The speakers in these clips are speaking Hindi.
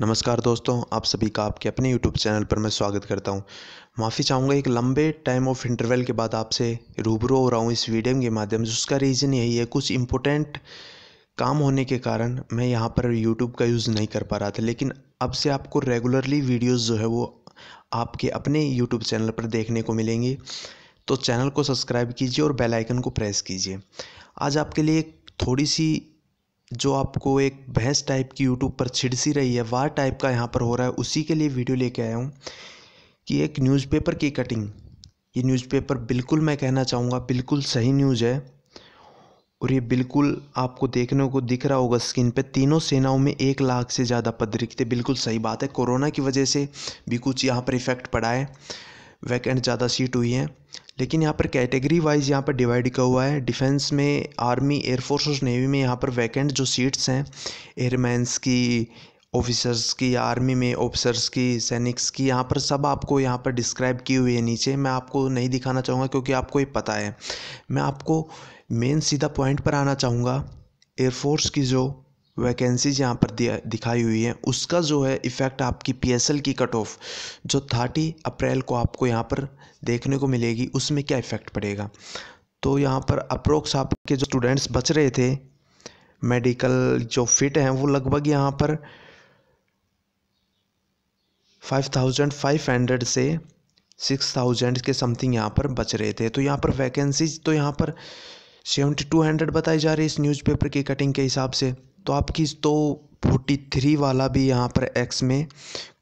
नमस्कार दोस्तों आप सभी का आपके अपने YouTube चैनल पर मैं स्वागत करता हूं। माफ़ी चाहूँगा एक लंबे टाइम ऑफ इंटरवल के बाद आपसे रूबरू हो रहा हूं इस वीडियो के माध्यम से उसका रीज़न यही है कुछ इम्पोर्टेंट काम होने के कारण मैं यहां पर YouTube का यूज़ नहीं कर पा रहा था लेकिन अब से आपको रेगुलरली वीडियोज़ जो है वो आपके अपने यूट्यूब चैनल पर देखने को मिलेंगी तो चैनल को सब्सक्राइब कीजिए और बेलाइकन को प्रेस कीजिए आज आपके लिए थोड़ी सी जो आपको एक बहस टाइप की यूट्यूब पर छिड़ सी रही है वार टाइप का यहाँ पर हो रहा है उसी के लिए वीडियो लेके आया हूँ कि एक न्यूज़पेपर की कटिंग ये न्यूज़पेपर बिल्कुल मैं कहना चाहूँगा बिल्कुल सही न्यूज़ है और ये बिल्कुल आपको देखने को दिख रहा होगा स्क्रीन पे तीनों सेनाओं में एक लाख से ज़्यादा पद रिक्त बिल्कुल सही बात है कोरोना की वजह से भी कुछ यहाँ पर इफ़ेक्ट पड़ा है वैकेंट ज़्यादा सीट हुई है लेकिन यहाँ पर कैटेगरी वाइज यहाँ पर डिवाइड किया हुआ है डिफेंस में आर्मी एयरफोर्स और नेवी में यहाँ पर वैकेंट जो सीट्स हैं एयरमैनस की ऑफिसर्स की आर्मी में ऑफिसर्स की सैनिक्स की यहाँ पर सब आपको यहाँ पर डिस्क्राइब की हुई है नीचे मैं आपको नहीं दिखाना चाहूँगा क्योंकि आपको ये पता है मैं आपको मेन सीधा पॉइंट पर आना चाहूँगा एयरफोर्स की जो वैकेंसीज़ यहाँ पर दिखाई हुई है उसका जो है इफ़ेक्ट आपकी पी की कट ऑफ जो थर्टी अप्रैल को आपको यहाँ पर देखने को मिलेगी उसमें क्या इफ़ेक्ट पड़ेगा तो यहाँ पर अप्रोक्स आपके जो स्टूडेंट्स बच रहे थे मेडिकल जो फिट हैं वो लगभग यहाँ पर फाइव थाउजेंड फाइव हंड्रेड से सिक्स थाउजेंड के समथिंग यहाँ पर बच रहे थे तो यहाँ पर वैकेंसीज तो यहाँ पर सेवेंटी टू हंड्रेड बताई जा रही है इस न्यूज़पेपर की कटिंग के हिसाब से तो आपकी तो फोर्टी थ्री वाला भी यहाँ पर एक्स में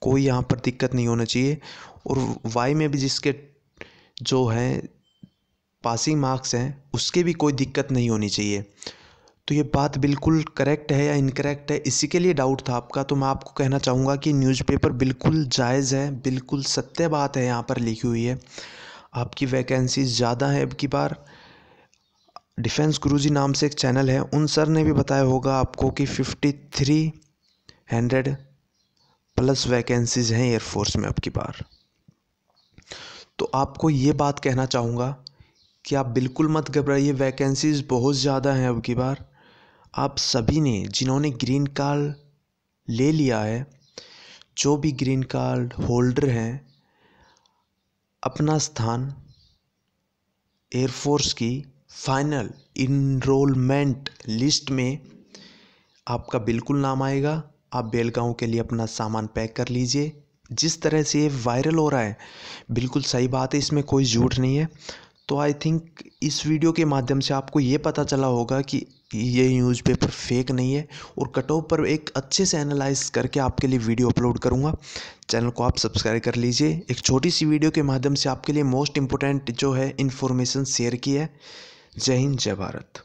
कोई यहाँ पर दिक्कत नहीं होना चाहिए और वाई में भी जिसके जो हैं पासिंग मार्क्स हैं उसके भी कोई दिक्कत नहीं होनी चाहिए तो ये बात बिल्कुल करेक्ट है या इनकरेक्ट है इसी के लिए डाउट था आपका तो मैं आपको कहना चाहूँगा कि न्यूज़पेपर बिल्कुल जायज़ है बिल्कुल सत्य बात है यहाँ पर लिखी हुई है आपकी वैकेंसी ज़्यादा है अब की बार डिफेंस गुरुजी नाम से एक चैनल है उन सर ने भी बताया होगा आपको कि fifty three hundred plus vacancies हैं एयरफोर्स में अब की बार तो आपको ये बात कहना चाहूँगा कि आप बिल्कुल मत घबराइए वैकेंसीज बहुत ज़्यादा हैं अब की बार आप सभी ने जिन्होंने ग्रीन कार्ड ले लिया है जो भी ग्रीन कार्ड होल्डर हैं अपना स्थान एयरफोर्स की फाइनल इनरोलमेंट लिस्ट में आपका बिल्कुल नाम आएगा आप बेलगांव के लिए अपना सामान पैक कर लीजिए जिस तरह से ये वायरल हो रहा है बिल्कुल सही बात है इसमें कोई झूठ नहीं है तो आई थिंक इस वीडियो के माध्यम से आपको ये पता चला होगा कि ये न्यूज़पेपर फेक नहीं है और कट ऑफ पर एक अच्छे से एनालाइज करके आपके लिए वीडियो अपलोड करूँगा चैनल को आप सब्सक्राइब कर लीजिए एक छोटी सी वीडियो के माध्यम से आपके लिए मोस्ट इम्पोर्टेंट जो है इन्फॉर्मेशन शेयर की है जय हिंद जय भारत